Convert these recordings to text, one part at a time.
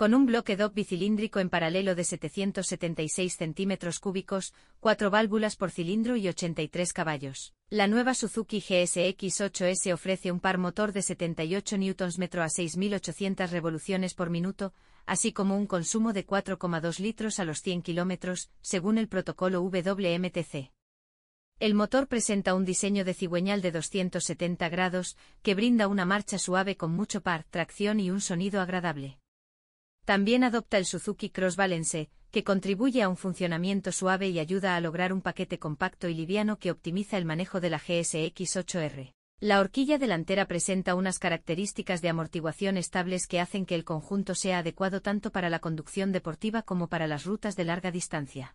con un bloque DOP bicilíndrico en paralelo de 776 centímetros cúbicos, cuatro válvulas por cilindro y 83 caballos. La nueva Suzuki GSX-8S ofrece un par motor de 78 Nm a 6.800 revoluciones por minuto, así como un consumo de 4,2 litros a los 100 km, según el protocolo WMTC. El motor presenta un diseño de cigüeñal de 270 grados, que brinda una marcha suave con mucho par, tracción y un sonido agradable. También adopta el Suzuki Cross Balance, que contribuye a un funcionamiento suave y ayuda a lograr un paquete compacto y liviano que optimiza el manejo de la GSX-8R. La horquilla delantera presenta unas características de amortiguación estables que hacen que el conjunto sea adecuado tanto para la conducción deportiva como para las rutas de larga distancia.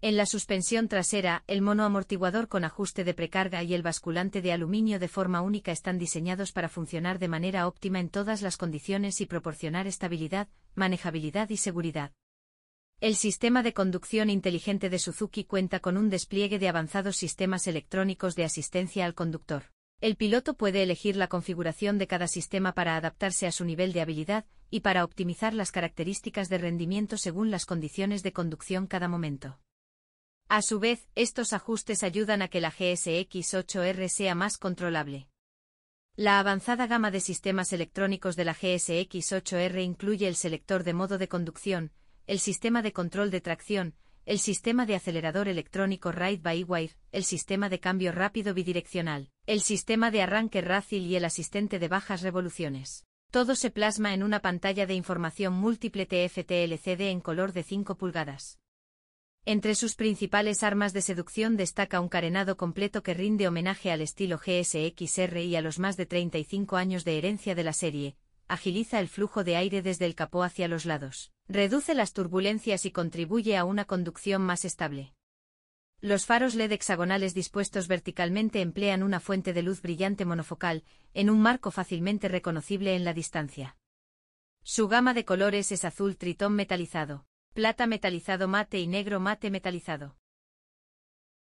En la suspensión trasera, el mono amortiguador con ajuste de precarga y el basculante de aluminio de forma única están diseñados para funcionar de manera óptima en todas las condiciones y proporcionar estabilidad, manejabilidad y seguridad. El sistema de conducción inteligente de Suzuki cuenta con un despliegue de avanzados sistemas electrónicos de asistencia al conductor. El piloto puede elegir la configuración de cada sistema para adaptarse a su nivel de habilidad y para optimizar las características de rendimiento según las condiciones de conducción cada momento. A su vez, estos ajustes ayudan a que la GSX-8R sea más controlable. La avanzada gama de sistemas electrónicos de la GSX-8R incluye el selector de modo de conducción, el sistema de control de tracción, el sistema de acelerador electrónico Ride-by-Wire, el sistema de cambio rápido bidireccional, el sistema de arranque rácil y el asistente de bajas revoluciones. Todo se plasma en una pantalla de información múltiple TFT LCD en color de 5 pulgadas. Entre sus principales armas de seducción destaca un carenado completo que rinde homenaje al estilo GSXR y a los más de 35 años de herencia de la serie, agiliza el flujo de aire desde el capó hacia los lados, reduce las turbulencias y contribuye a una conducción más estable. Los faros LED hexagonales dispuestos verticalmente emplean una fuente de luz brillante monofocal, en un marco fácilmente reconocible en la distancia. Su gama de colores es azul tritón metalizado, plata metalizado mate y negro mate metalizado.